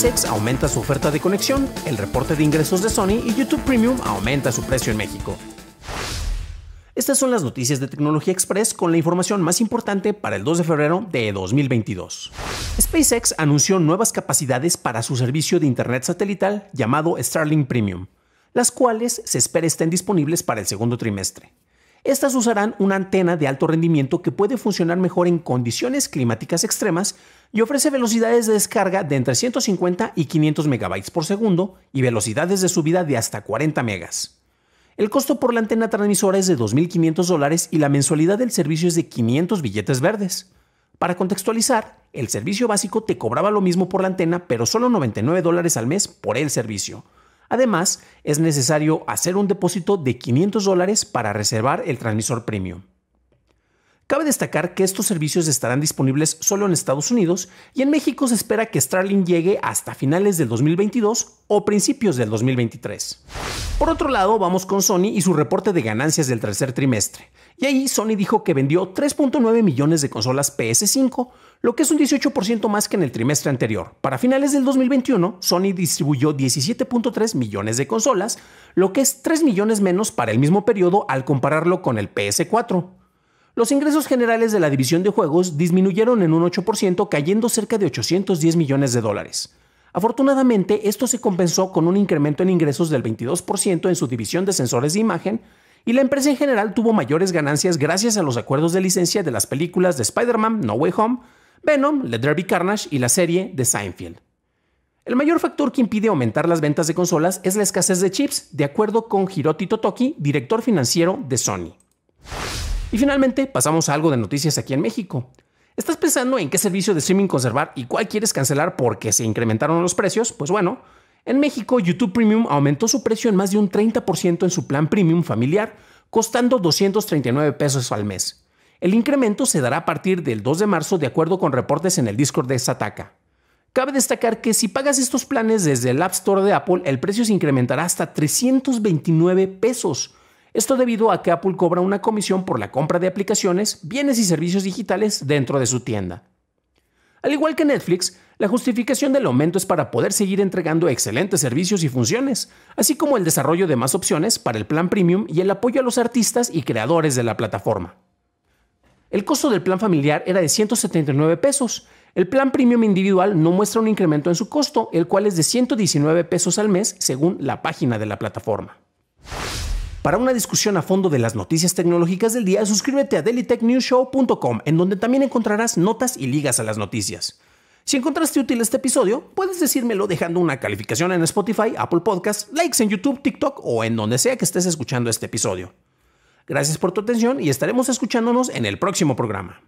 SpaceX aumenta su oferta de conexión, el reporte de ingresos de Sony y YouTube Premium aumenta su precio en México. Estas son las noticias de Tecnología Express con la información más importante para el 2 de febrero de 2022. SpaceX anunció nuevas capacidades para su servicio de Internet satelital llamado Starlink Premium, las cuales se espera estén disponibles para el segundo trimestre. Estas usarán una antena de alto rendimiento que puede funcionar mejor en condiciones climáticas extremas y ofrece velocidades de descarga de entre 150 y 500 MB por segundo y velocidades de subida de hasta 40 megas. El costo por la antena transmisora es de 2.500 dólares y la mensualidad del servicio es de 500 billetes verdes. Para contextualizar, el servicio básico te cobraba lo mismo por la antena, pero solo 99 dólares al mes por el servicio. Además, es necesario hacer un depósito de 500 para reservar el transmisor premium. Cabe destacar que estos servicios estarán disponibles solo en Estados Unidos y en México se espera que Starlink llegue hasta finales del 2022 o principios del 2023. Por otro lado, vamos con Sony y su reporte de ganancias del tercer trimestre. Y ahí Sony dijo que vendió 3.9 millones de consolas PS5, lo que es un 18% más que en el trimestre anterior. Para finales del 2021, Sony distribuyó 17.3 millones de consolas, lo que es 3 millones menos para el mismo periodo al compararlo con el PS4. Los ingresos generales de la división de juegos disminuyeron en un 8%, cayendo cerca de 810 millones de dólares. Afortunadamente, esto se compensó con un incremento en ingresos del 22% en su división de sensores de imagen y la empresa en general tuvo mayores ganancias gracias a los acuerdos de licencia de las películas de Spider-Man No Way Home, Venom, The Derby Carnage y la serie de Seinfeld. El mayor factor que impide aumentar las ventas de consolas es la escasez de chips, de acuerdo con Hiroti Totoki, director financiero de Sony. Y finalmente pasamos a algo de noticias aquí en México. ¿Estás pensando en qué servicio de streaming conservar y cuál quieres cancelar porque se incrementaron los precios? Pues bueno, en México YouTube Premium aumentó su precio en más de un 30% en su plan Premium familiar, costando 239 pesos al mes. El incremento se dará a partir del 2 de marzo de acuerdo con reportes en el Discord de Sataka. Cabe destacar que si pagas estos planes desde el App Store de Apple, el precio se incrementará hasta 329 pesos, esto debido a que Apple cobra una comisión por la compra de aplicaciones, bienes y servicios digitales dentro de su tienda. Al igual que Netflix, la justificación del aumento es para poder seguir entregando excelentes servicios y funciones, así como el desarrollo de más opciones para el plan premium y el apoyo a los artistas y creadores de la plataforma. El costo del plan familiar era de 179 pesos. El plan premium individual no muestra un incremento en su costo, el cual es de 119 pesos al mes según la página de la plataforma. Para una discusión a fondo de las noticias tecnológicas del día, suscríbete a dailytechnewsshow.com, en donde también encontrarás notas y ligas a las noticias. Si encontraste útil este episodio, puedes decírmelo dejando una calificación en Spotify, Apple Podcasts, likes en YouTube, TikTok o en donde sea que estés escuchando este episodio. Gracias por tu atención y estaremos escuchándonos en el próximo programa.